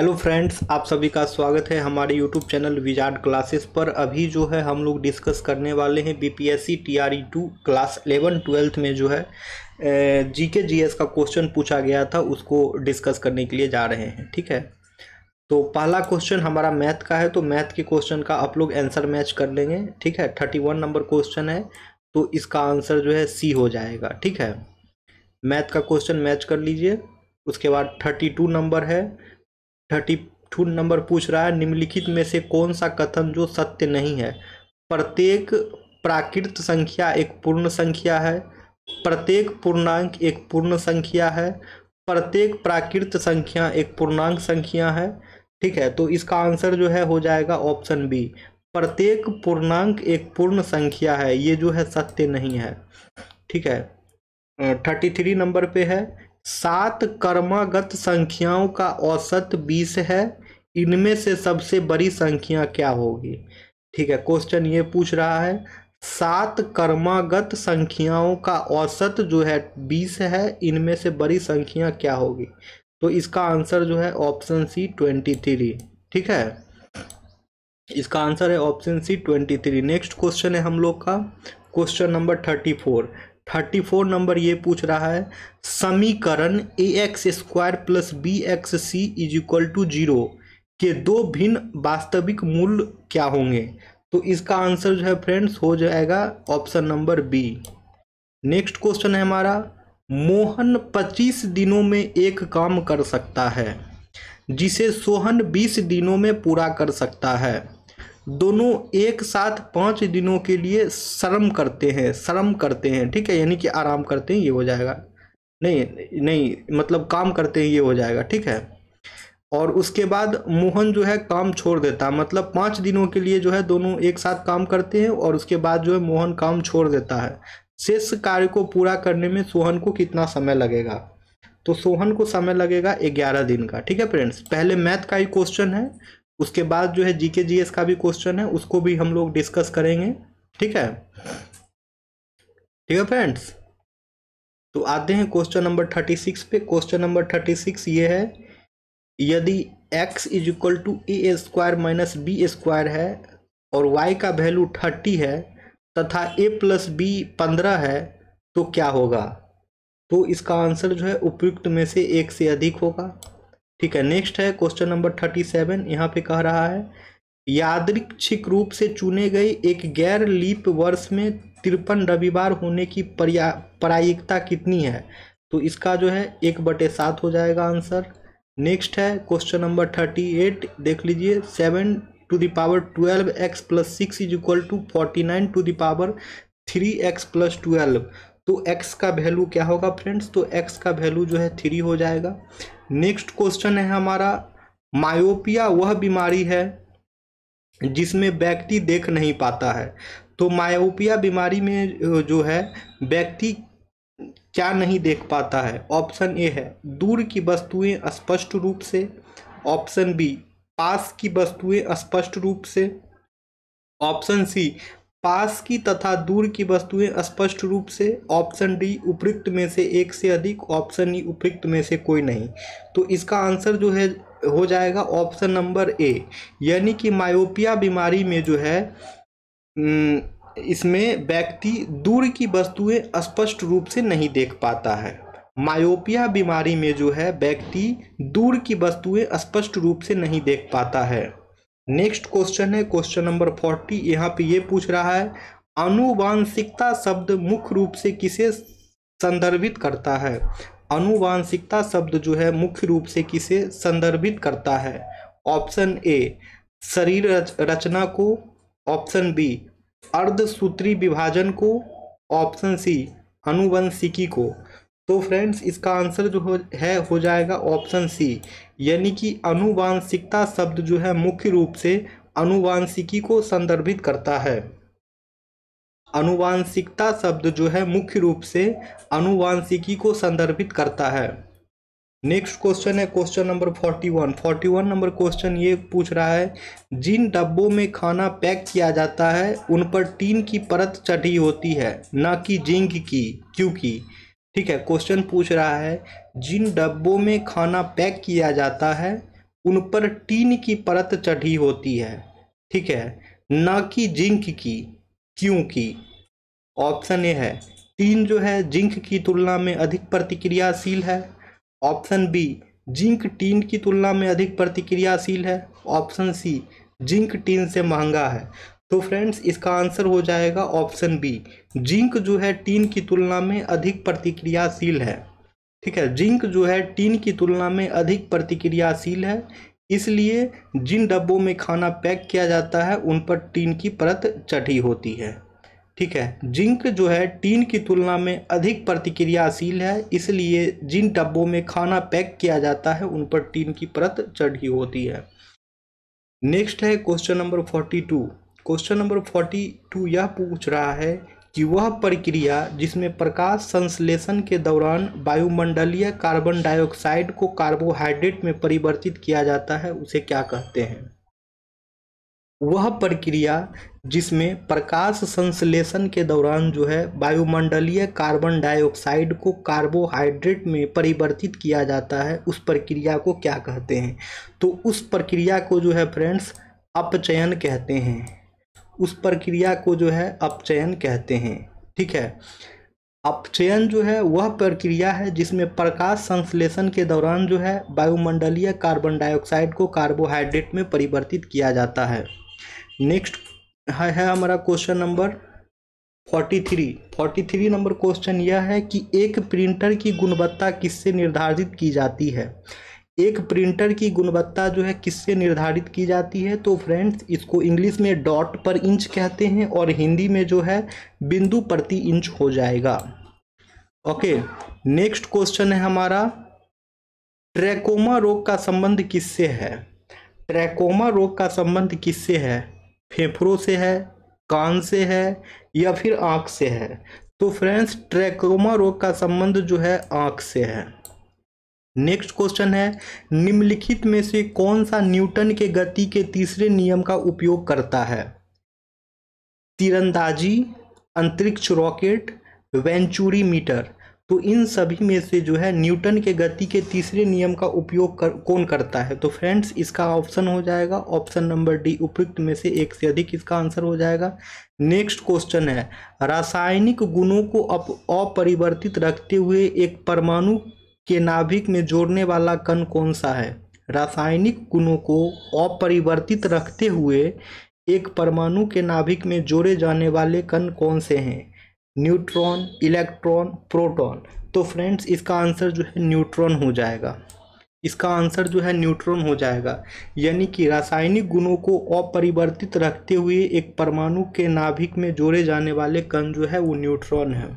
hello friends आप सभी का स्वागत है हमारे यूट्यूब चैनल विजार्ड क्लासेस पर अभी जो है हम लोग डिस्कस करने वाले हैं BPSC TRE two class eleven twelfth में जो है जीके जीएस का क्वेश्चन पूछा गया था उसको डिस्कस करने के लिए जा रहे हैं ठीक है तो पहला क्वेश्चन हमारा मैथ का है तो मैथ के क्वेश्चन का आप लोग आंसर मैच कर लेंगे ठीक है थर्टी वन नंबर क्वेश्चन है तो इसका आंसर जो है सी हो जाएगा ठीक है मैथ का क्वेश्चन मैच कर लीजिए उसके बाद थर्टी टू नंबर है थर्टी टू नंबर पूछ रहा है निम्नलिखित में से कौन सा कथन जो सत्य नहीं है प्रत्येक प्राकृत संख्या एक पूर्ण संख्या है प्रत्येक पूर्णांक एक पूर्ण संख्या है प्रत्येक प्राकृत संख्या एक पूर्णांक संख्या है ठीक है तो इसका आंसर जो है हो जाएगा ऑप्शन बी प्रत्येक पूर्णांक एक पूर्ण संख्या है ये जो है सत्य नहीं है ठीक है थर्टी थ्री नंबर पे है सात कर्मागत संख्याओं का औसत बीस है इनमें से सबसे बड़ी संख्या क्या होगी ठीक है क्वेश्चन ये पूछ रहा है सात कर्मागत संख्याओं का औसत जो है बीस है इनमें से बड़ी संख्या क्या होगी तो इसका आंसर जो है ऑप्शन सी ट्वेंटी थ्री ठीक है इसका आंसर है option C twenty three next question है हम लोग का question number thirty four thirty four number ये पूछ रहा है समीकरण a x square plus b x c is equal to zero के दो भिन्न वास्तविक मूल्य क्या होंगे तो इसका आंसर जो है फ्रेंड्स हो जाएगा option number B next question है हमारा मोहन पच्चीस दिनों में एक काम कर सकता है जिसे सोहन बीस दिनों में पूरा कर सकता है दोनों एक साथ पाँच दिनों के लिए श्रम करते हैं श्रम करते हैं ठीक है यानी कि आराम करते हैं ये हो जाएगा नहीं नहीं मतलब काम करते हैं ये हो जाएगा ठीक है और उसके बाद मोहन जो है काम छोड़ देता मतलब पाँच दिनों के लिए जो है दोनों एक साथ काम करते हैं और उसके बाद जो है मोहन काम छोड़ देता है शेष कार्य को पूरा करने में सोहन को कितना समय लगेगा तो सोहन को समय लगेगा ग्यारह दिन का ठीक है फ्रेंड्स पहले मैथ का ही क्वेश्चन है उसके बाद जो है जीके जीएस का भी क्वेश्चन है उसको भी हम लोग डिस्कस करेंगे ठीक है ठीक है फ्रेंड्स तो आते हैं क्वेश्चन नंबर थर्टी सिक्स पे क्वेश्चन नंबर थर्टी सिक्स ये है यदि x is equal to a square minus b square है और y का वैल्यू थर्टी है तथा a प्लस बी पंद्रह है तो क्या होगा तो इसका आंसर जो है उपयुक्त में से एक से अधिक होगा ठीक है नेक्स्ट है क्वेश्चन नंबर थर्टी सेवन यहाँ पे कह रहा है यादृक्षिक रूप से चुने गए एक गैर लीप वर्ष में तिरपन रविवार होने की प्रायिकता कितनी है तो इसका जो है एक बटे सात हो जाएगा आंसर नेक्स्ट है क्वेश्चन नंबर थर्टी एट देख लीजिए seven to the power twelve x plus six is equal to forty nine to the power three x plus twelve तो एक्स का वैल्यू क्या होगा फ्रेंड्स तो एक्स का वैल्यू जो है थ्री हो जाएगा नेक्स्ट क्वेश्चन है हमारा मायोपिया वह बीमारी है जिसमें व्यक्ति देख नहीं पाता है तो मायोपिया बीमारी में जो है व्यक्ति क्या नहीं देख पाता है ऑप्शन ए है दूर की वस्तुएं स्पष्ट रूप से ऑप्शन बी पास की वस्तुएं स्पष्ट रूप से ऑप्शन सी पास की तथा दूर की वस्तुएं स्पष्ट रूप से ऑप्शन डी उपयुक्त में से एक से अधिक ऑप्शन ई e उपयुक्त में से कोई नहीं तो इसका आंसर जो है हो जाएगा ऑप्शन नंबर ए यानी कि मायोपिया बीमारी में जो है इसमें व्यक्ति दूर की वस्तुएं स्पष्ट रूप से नहीं देख पाता है मायोपिया बीमारी में जो है व्यक्ति दूर की वस्तुएं स्पष्ट रूप से नहीं देख पाता है नेक्स्ट क्वेश्चन है क्वेश्चन नंबर फोर्टी यहाँ पे ये पूछ रहा है अनुवांशिकता शब्द मुख्य रूप से किसे संदर्भित करता है अनुवांशिकता शब्द जो है मुख्य रूप से किसे संदर्भित करता है ऑप्शन ए शरीर रचना को ऑप्शन बी अर्धसूत्री विभाजन को ऑप्शन सी अनुवंशिकी को तो फ्रेंड्स इसका आंसर जो हो है हो जाएगा ऑप्शन सी यानी कि अनुवांशिकता शब्द जो है मुख्य रूप से अनुवांशिकी को संदर्भित करता है अनुवांशिकता शब्द जो है मुख्य रूप से अनुवांशिकी को संदर्भित करता है नेक्स्ट क्वेश्चन है question number forty one forty one number question ये पूछ रहा है जिन डब्बों में खाना पैक किया जाता है उन पर टीन की परत चढ़ी होती है ना कि जिंक की क्योंकि ठीक है क्वेश्चन पूछ रहा है जिन डब्बों में खाना पैक किया जाता है उन पर टीन की परत चढ़ी होती है ठीक है ना कि जिंक की क्यों की ऑप्शन ए है टीन जो है जिंक की तुलना में अधिक प्रतिक्रियाशील है ऑप्शन बी जिंक टीन की तुलना में अधिक प्रतिक्रियाशील है ऑप्शन सी जिंक टीन से महंगा है तो फ्रेंड्स इसका आंसर हो जाएगा ऑप्शन बी जिंक जो है टीन की तुलना में अधिक प्रतिक्रियाशील है ठीक है जिंक जो है टीन की तुलना में अधिक प्रतिक्रियाशील है इसलिए जिन डब्बों में खाना पैक किया जाता है उन पर टीन की परत चढ़ी होती है ठीक है जिंक जो है टीन की तुलना में अधिक प्रतिक्रियाशील है इसलिए जिन डब्बों में खाना पैक किया जाता है उन पर टीन की परत चढ़ी होती है नेक्स्ट है question number forty two question number forty two यह पूछ रहा है कि वह प्रक्रिया जिसमें प्रकाश संश्लेषण के दौरान वायुमंडलीय कार्बन डाइऑक्साइड को कार्बोहाइड्रेट में परिवर्तित किया जाता है उसे क्या कहते हैं वह प्रक्रिया जिसमें प्रकाश संश्लेषण के दौरान जो है वायुमंडलीय कार्बन डाइऑक्साइड को कार्बोहाइड्रेट में परिवर्तित किया जाता है उस प्रक्रिया को क्या कहते हैं तो उस प्रक्रिया को जो है फ्रेंड्स अपचयन कहते हैं उस प्रक्रिया को जो है अपचयन कहते हैं ठीक है अपचयन जो है वह प्रक्रिया है जिसमें प्रकाश संश्लेषण के दौरान जो है वायुमंडलीय कार्बन डाइऑक्साइड को कार्बोहाइड्रेट में परिवर्तित किया जाता है नेक्स्ट है, है हमारा question number forty three forty three number question यह है कि एक प्रिंटर की गुणवत्ता किससे निर्धारित की जाती है एक प्रिंटर की गुणवत्ता जो है किससे निर्धारित की जाती है तो फ्रेंड्स इसको इंग्लिश में डॉट पर इंच कहते हैं और हिंदी में जो है बिंदु प्रति इंच हो जाएगा ओके नेक्स्ट क्वेश्चन है हमारा ट्रैकोमा रोग का संबंध किससे है ट्रैकोमा रोग का संबंध किससे है फेफड़ों से है कान से है या फिर आँख से है तो फ्रेंड्स ट्रैकोमा रोग का संबंध जो है आँख से है नेक्स्ट क्वेश्चन है निम्नलिखित में से कौन सा न्यूटन के गति के तीसरे नियम का उपयोग करता है तीरंदाजी अंतरिक्ष रॉकेट वेंचुरी मीटर तो इन सभी में से जो है न्यूटन के गति के तीसरे नियम का उपयोग कर कौन करता है तो फ्रेंड्स इसका ऑप्शन हो जाएगा ऑप्शन नंबर डी उपयुक्त में से एक से अधिक इसका आंसर हो जाएगा नेक्स्ट क्वेश्चन है रासायनिक गुणों को अप अपरिवर्तित रखते हुए एक परमाणु के नाभिक में जोड़ने वाला कण कौन सा है रासायनिक गुणों को अपरिवर्तित रखते हुए एक परमाणु के नाभिक में जोड़े जाने वाले कण कौन से हैं न्यूट्रॉन इलेक्ट्रॉन प्रोटॉन तो फ्रेंड्स इसका आंसर जो है न्यूट्रॉन हो जाएगा इसका आंसर जो है न्यूट्रॉन हो जाएगा यानी कि रासायनिक गुणों को अपरिवर्तित रखते हुए एक परमाणु के नाभिक में जोड़े जाने वाले कण जो है वो न्यूट्रॉन है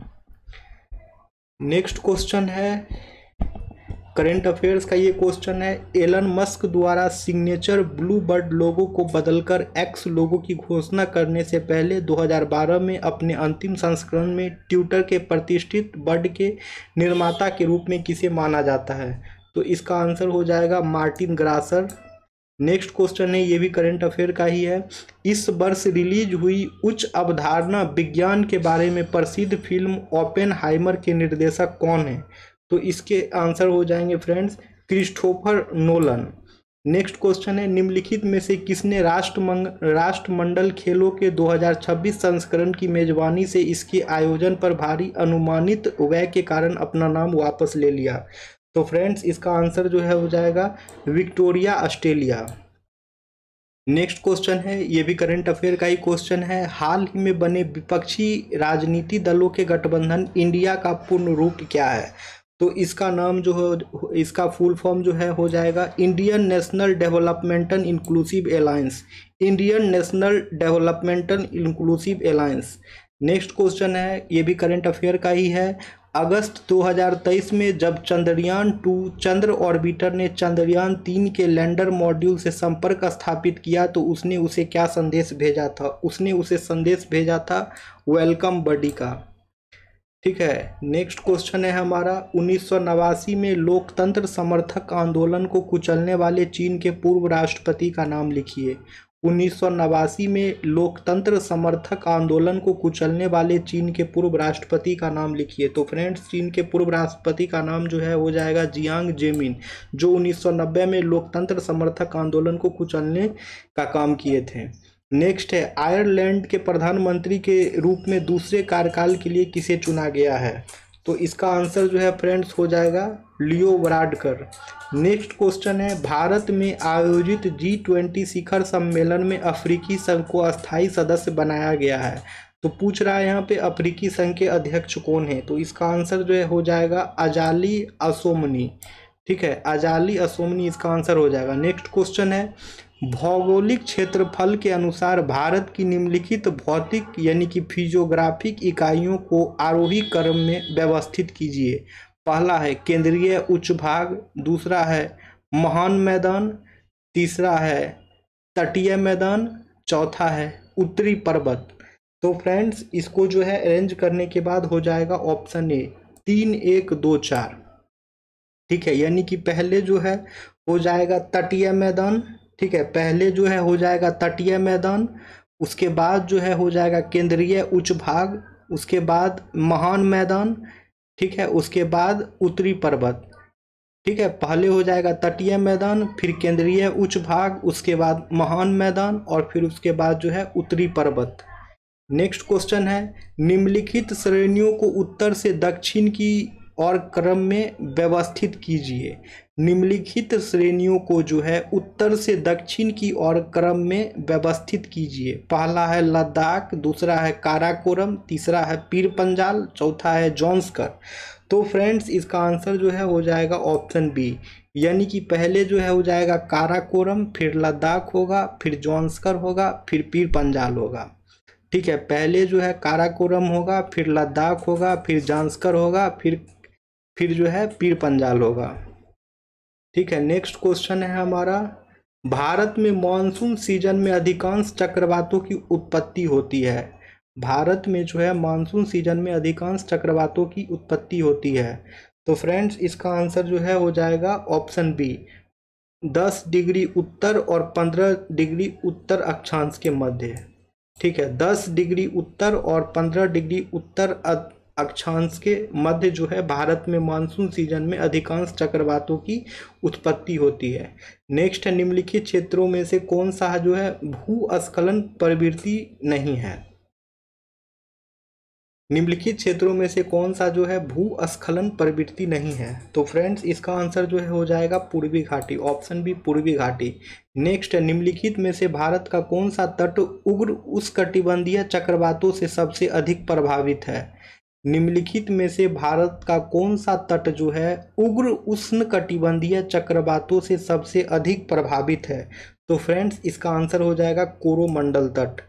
नेक्स्ट क्वेश्चन है करंट अफेयर्स का ये क्वेश्चन है एलन मस्क द्वारा सिग्नेचर ब्लू बर्ड लोगो को बदलकर एक्स लोगो की घोषणा करने से पहले 2012 में अपने अंतिम संस्करण में ट्विटर के प्रतिष्ठित बर्ड के निर्माता के रूप में किसे माना जाता है तो इसका आंसर हो जाएगा मार्टिन ग्रासर नेक्स्ट क्वेश्चन है ये भी करंट अफेयर का ही है इस वर्ष रिलीज हुई उच्च अवधारणा विज्ञान के बारे में प्रसिद्ध फिल्म ओपेन के निर्देशक कौन है तो इसके आंसर हो जाएंगे friends Christopher Nolan next question है निम्नलिखित में से किसने राष्ट्र राष्ट्रमंडल खेलों के 2026 संस्करण की मेजबानी से इसके आयोजन पर भारी अनुमानित व्यय के कारण अपना नाम वापस ले लिया तो फ्रेंड्स इसका आंसर जो है हो जाएगा विक्टोरिया ऑस्ट्रेलिया नेक्स्ट क्वेश्चन है ये भी करंट अफेयर का ही क्वेश्चन है हाल ही में बने विपक्षी राजनीति दलों के गठबंधन इंडिया का पूर्ण रूप क्या है तो इसका नाम जो है इसका फुल फॉर्म जो है हो जाएगा Indian National Developmental Inclusive Alliance Indian National Developmental Inclusive Alliance next question है ये भी करंट अफेयर का ही है अगस्त 2023 में जब चंद्रयान टू चंद्र ऑर्बिटर ने चंद्रयान तीन के लैंडर मॉड्यूल से संपर्क स्थापित किया तो उसने उसे क्या संदेश भेजा था उसने उसे संदेश भेजा था वेलकम बडी का ठीक है नेक्स्ट क्वेश्चन है हमारा उन्नीस में लोकतंत्र समर्थक आंदोलन को कुचलने वाले चीन के पूर्व राष्ट्रपति का नाम लिखिए उन्नीस में लोकतंत्र समर्थक आंदोलन को कुचलने वाले चीन के पूर्व राष्ट्रपति का नाम लिखिए तो फ्रेंड्स चीन के पूर्व राष्ट्रपति का नाम जो है हो जाएगा जियांग जेमिन जो 1990 में लोकतंत्र समर्थक आंदोलन को कुचलने का काम किए थे नेक्स्ट है आयरलैंड के प्रधानमंत्री के रूप में दूसरे कार्यकाल के लिए किसे चुना गया है तो इसका आंसर जो है फ्रेंड्स हो जाएगा लियो वराडकर नेक्स्ट क्वेश्चन है भारत में आयोजित जी ट्वेंटी शिखर सम्मेलन में अफ्रीकी संघ को अस्थायी सदस्य बनाया गया है तो पूछ रहा है यहाँ पे अफ्रीकी संघ के अध्यक्ष कौन है तो इसका आंसर जो है हो जाएगा अजाली असोमनी ठीक है अजाली असोमनी इसका आंसर हो जाएगा नेक्स्ट क्वेश्चन है भौगोलिक क्षेत्रफल के अनुसार भारत की निम्नलिखित भौतिक यानी कि फिजियोग्राफिक इकाइयों को आरोही क्रम में व्यवस्थित कीजिए पहला है केंद्रीय उच्च भाग दूसरा है महान मैदान तीसरा है तटीय मैदान चौथा है उत्तरी पर्वत तो फ्रेंड्स इसको जो है अरेंज करने के बाद हो जाएगा ऑप्शन ए तीन एक दो चार ठीक है यानी कि पहले जो है हो जाएगा तटीय मैदान ठीक है पहले जो है हो जाएगा तटीय मैदान उसके बाद जो है हो जाएगा केंद्रीय उच्च भाग उसके बाद महान मैदान ठीक है उसके बाद उत्तरी पर्वत ठीक है पहले हो जाएगा तटीय मैदान फिर केंद्रीय उच्च भाग उसके बाद महान मैदान और फिर उसके बाद जो है उत्तरी पर्वत नेक्स्ट क्वेश्चन है निम्नलिखित श्रेणियों को उत्तर से दक्षिण की और क्रम में व्यवस्थित कीजिए निम्नलिखित श्रेणियों को जो है उत्तर से दक्षिण की ओर क्रम में व्यवस्थित कीजिए पहला है लद्दाख दूसरा है काराकोरम तीसरा है पीर पंजाल चौथा है जॉन्सकर तो फ्रेंड्स इसका आंसर जो है हो जाएगा ऑप्शन बी यानी कि पहले जो है हो जाएगा काराकोरम फिर लद्दाख होगा फिर जॉन्सकर होगा फिर पीर पंजाल होगा ठीक है पहले जो है काराकोरम होगा फिर लद्दाख होगा फिर जॉन्सकर होगा फिर फिर जो है पीर पंजाल होगा ठीक है नेक्स्ट क्वेश्चन है हमारा भारत में मानसून सीजन में अधिकांश चक्रवातों की उत्पत्ति होती है भारत में जो है मानसून सीजन में अधिकांश चक्रवातों की उत्पत्ति होती है तो फ्रेंड्स इसका आंसर जो है हो जाएगा ऑप्शन बी दस डिग्री उत्तर और पंद्रह डिग्री उत्तर अक्षांश के मध्य ठीक है दस डिग्री उत्तर और पंद्रह डिग्री उत्तर अक्षांश के मध्य जो है भारत में मानसून सीजन में अधिकांश चक्रवातों की उत्पत्ति होती है नेक्स्ट निम्नलिखित क्षेत्रों में से कौन सा जो है भूस्खलन प्रवृत्ति नहीं है निम्नलिखित क्षेत्रों में से कौन सा जो है भूस्खलन प्रवृत्ति नहीं है तो फ्रेंड्स इसका आंसर जो है हो जाएगा पूर्वी घाटी ऑप्शन बी पूर्वी घाटी नेक्स्ट निम्नलिखित में से भारत का कौन सा तट उग्र उस चक्रवातों से सबसे अधिक प्रभावित है निम्नलिखित में से भारत का कौन सा तट जो है उग्र उष्ण कटिबंधीय चक्रवातों से सबसे अधिक प्रभावित है तो फ्रेंड्स इसका आंसर हो जाएगा कोरोमंडल तट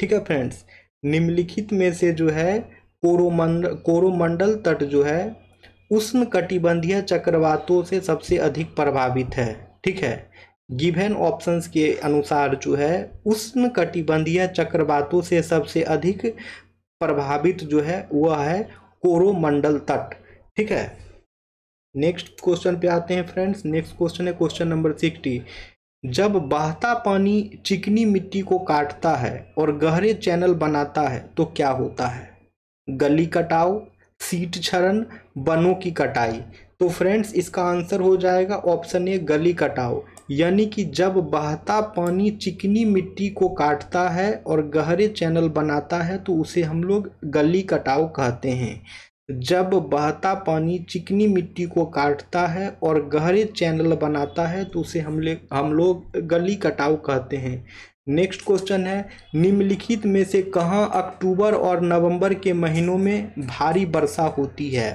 ठीक है फ्रेंड्स निम्नलिखित में से जो है कोरोमंडल कोरोमंडल तट जो है उष्ण कटिबंधीय चक्रवातों से सबसे अधिक प्रभावित है ठीक है गिवेन ऑप्शंस के अनुसार जो है उष्ण कटिबंधीय चक्रवातों से सबसे अधिक प्रभावित जो है वह है कोरोमंडल तट ठीक है नेक्स्ट क्वेश्चन पे आते हैं फ्रेंड्स नेक्स्ट क्वेश्चन है क्वेश्चन नंबर सिक्सटी जब बहता पानी चिकनी मिट्टी को काटता है और गहरे चैनल बनाता है तो क्या होता है गली कटाव सीट छरण बनों की कटाई तो फ्रेंड्स इसका आंसर हो जाएगा ऑप्शन ए गली कटाव यानी कि जब बहता पानी चिकनी मिट्टी को काटता है और गहरे चैनल बनाता है तो उसे हम लोग गली कटाव कहते हैं जब बहता पानी चिकनी मिट्टी को काटता है और गहरे चैनल बनाता है तो उसे हम ले हम लोग गली कटाव कहते हैं नेक्स्ट क्वेश्चन है निम्नलिखित में से कहाँ अक्टूबर और नवंबर के महीनों में भारी वर्षा होती है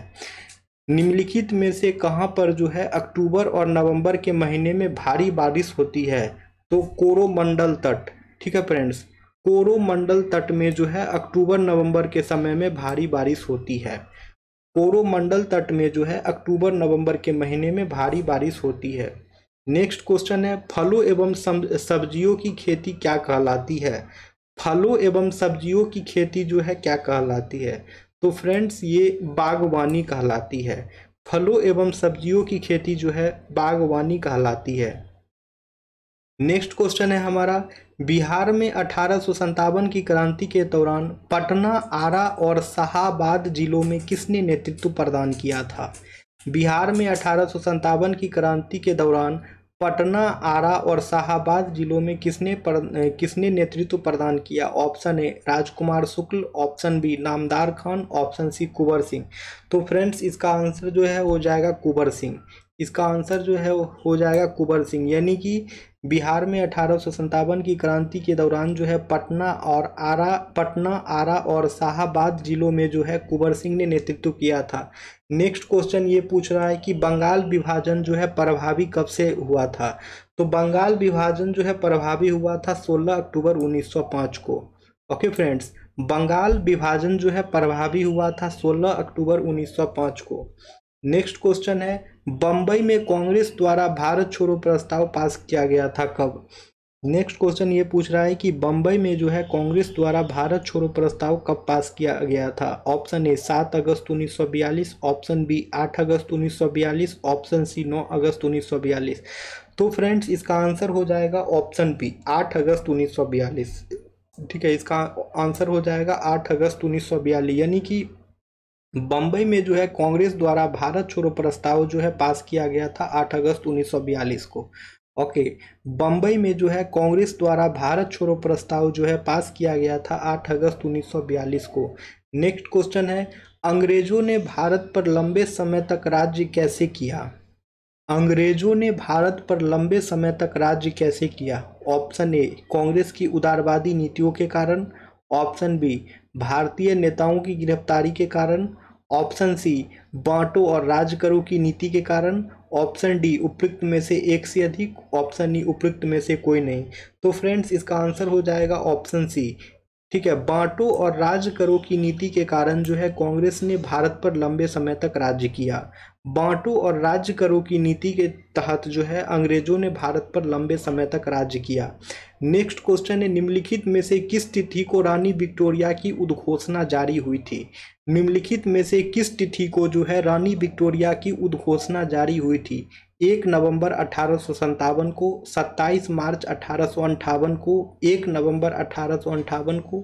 निम्नलिखित में से कहाँ पर जो है अक्टूबर और नवंबर के महीने में भारी बारिश होती है तो कोरोमंडल तट ठीक है फ्रेंड्स कोरोमंडल तट में जो है अक्टूबर नवंबर के समय में भारी बारिश होती है कोरोमंडल तट में जो है अक्टूबर नवंबर के महीने में भारी बारिश होती है नेक्स्ट क्वेश्चन है फलों एवं सब्जियों की खेती क्या कहलाती है फलों एवं सब्जियों की खेती जो है क्या कहलाती है तो फ्रेंड्स ये बागवानी कहलाती है फलों एवं सब्जियों की खेती जो है बागवानी कहलाती है नेक्स्ट क्वेश्चन है हमारा बिहार में अठारह की क्रांति के दौरान पटना आरा और शाहबाद जिलों में किसने नेतृत्व प्रदान किया था बिहार में अठारह की क्रांति के दौरान पटना आरा और शाहबाद जिलों में किसने पर, किसने नेतृत्व प्रदान किया option A Rajkumar Shukla option B Namdar Khan option C Kunwar Singh तो फ्रेंड्स इसका आंसर जो है वो जाएगा कुंवर सिंह इसका आंसर जो है हो जाएगा कुंवर सिंह यानी कि बिहार में अठारह की क्रांति के दौरान जो है पटना और आरा पटना आरा और शाहबाद जिलों में जो है कुंवर सिंह ने नेतृत्व किया था नेक्स्ट क्वेश्चन ये पूछ रहा है कि बंगाल विभाजन जो है प्रभावी कब से हुआ था तो बंगाल विभाजन जो है प्रभावी हुआ था 16 अक्टूबर 1905 को ओके फ्रेंड्स बंगाल विभाजन जो है प्रभावी हुआ था 16 अक्टूबर 1905 को नेक्स्ट क्वेश्चन है बम्बई में कांग्रेस द्वारा भारत छोड़ो प्रस्ताव पास किया गया था कब नेक्स्ट क्वेश्चन ये पूछ रहा है कि बम्बई में जो है कांग्रेस द्वारा भारत छोड़ो प्रस्ताव कब पास किया गया था ऑप्शन ए सात अगस्त बयालीस ऑप्शन बी आठ अगस्त बयालीस ऑप्शन सी नौ अगस्त बयालीस तो फ्रेंड्स इसका आंसर हो जाएगा ऑप्शन बी आठ अगस्त उन्नीस ठीक है इसका आंसर हो जाएगा आठ अगस्त उन्नीस यानी कि बम्बई में जो है कांग्रेस द्वारा भारत छोड़ो प्रस्ताव जो है पास किया गया था 8 अगस्त 1942 को ओके बम्बई में जो है कांग्रेस द्वारा भारत छोड़ो प्रस्ताव जो है पास किया गया था 8 अगस्त 1942 को नेक्स्ट क्वेश्चन है अंग्रेजों ने भारत पर लंबे समय तक राज्य कैसे किया अंग्रेजों ने भारत पर लंबे समय तक राज्य कैसे किया ऑप्शन ए कांग्रेस की उदारवादी नीतियों के कारण ऑप्शन बी भारतीय नेताओं की गिरफ्तारी के कारण ऑप्शन सी बांटो और राज करो की नीति के कारण ऑप्शन डी उपयुक्त में से एक से अधिक ऑप्शन ई उपयुक्त में से कोई नहीं तो फ्रेंड्स इसका आंसर हो जाएगा ऑप्शन सी ठीक है बांटो और राज करो की नीति के कारण जो है कांग्रेस ने भारत पर लंबे समय तक राज्य किया बांटो और राज्य करो की नीति के तहत जो है अंग्रेजों ने भारत पर लंबे समय तक राज्य किया नेक्स्ट क्वेश्चन है निम्नलिखित में से किस तिथि को रानी विक्टोरिया की उद्घोषणा जारी हुई थी निम्नलिखित में से किस तिथि को जो है रानी विक्टोरिया की उद्घोषणा जारी हुई थी एक नवंबर अठारह को 27 मार्च अठारह को एक नवंबर अठारह को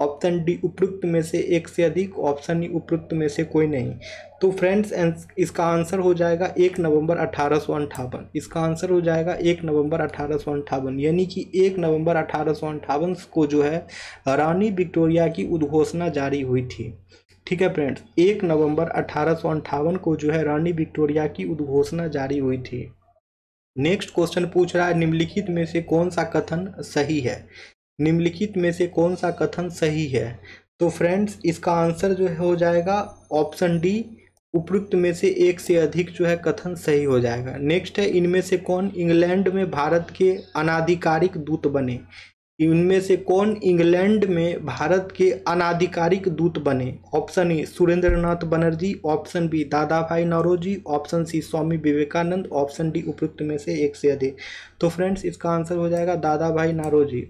ऑप्शन डी उपयुक्त में से एक से अधिक ऑप्शन ई e उपयुक्त में से कोई नहीं तो फ्रेंड्स इसका आंसर हो जाएगा एक नवंबर अठारह इसका आंसर हो जाएगा एक नवंबर अठारह यानी कि एक नवंबर अठारह को जो है रानी विक्टोरिया की उद्घोषणा जारी हुई थी ठीक है फ्रेंड्स एक नवंबर अठारह को जो है रानी विक्टोरिया की उद्घोषणा जारी हुई थी नेक्स्ट क्वेश्चन पूछ रहा है निम्नलिखित में से कौन सा कथन सही है निम्नलिखित में से कौन सा कथन सही है तो फ्रेंड्स इसका आंसर जो है हो जाएगा ऑप्शन डी उपयुक्त में से एक से अधिक जो है कथन सही हो जाएगा नेक्स्ट है इनमें से कौन इंग्लैंड में भारत के अनाधिकारिक दूत बने इनमें से कौन इंग्लैंड में भारत के अनाधिकारिक दूत बने option A Surendranath Banerjee option B Dadabhai Naoroji option C Swami Vivekananda option D उपयुक्त में से एक से अधिक तो फ्रेंड्स इसका आंसर हो जाएगा दादा भाई नारोजी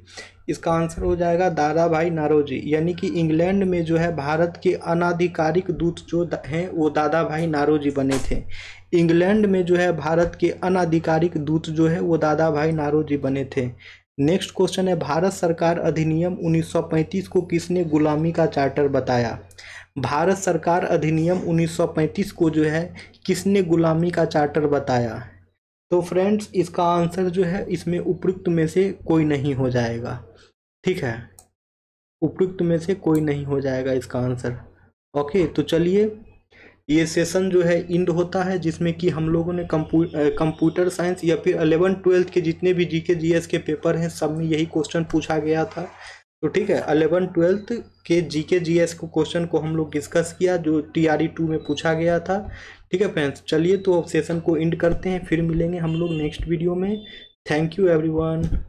इसका आंसर हो जाएगा दादा भाई नारोजी यानी कि इंग्लैंड में जो है भारत के अनाधिकारिक दूत जो हैं वो दादा भाई नारोजी बने थे इंग्लैंड में जो है भारत के अनाधिकारिक दूत जो है वो दादा भाई नारोजी बने थे नेक्स्ट क्वेश्चन है भारत सरकार अधिनियम 1935 को किसने गुलामी का चार्टर बताया भारत सरकार अधिनियम 1935 को जो है किसने गुलामी का चार्टर बताया तो फ्रेंड्स इसका आंसर जो है इसमें उपयुक्त में से कोई नहीं हो जाएगा ठीक है उपयुक्त में से कोई नहीं हो जाएगा इसका आंसर ओके तो चलिए ये सेशन जो है इंड होता है जिसमें कि हम लोगों ने कंप्यूटर साइंस या फिर अलेवन ट्वेल्थ के जितने भी जीके जीएस के पेपर हैं सब में यही क्वेश्चन पूछा गया था तो ठीक है अलेवन ट्वेल्थ के जीके जीएस को क्वेश्चन को हम लोग डिस्कस किया जो टीआरई टू e में पूछा गया था ठीक है फ्रेंड्स चलिए तो अब सेशन को एंड करते हैं फिर मिलेंगे हम लोग नेक्स्ट वीडियो में थैंक यू एवरी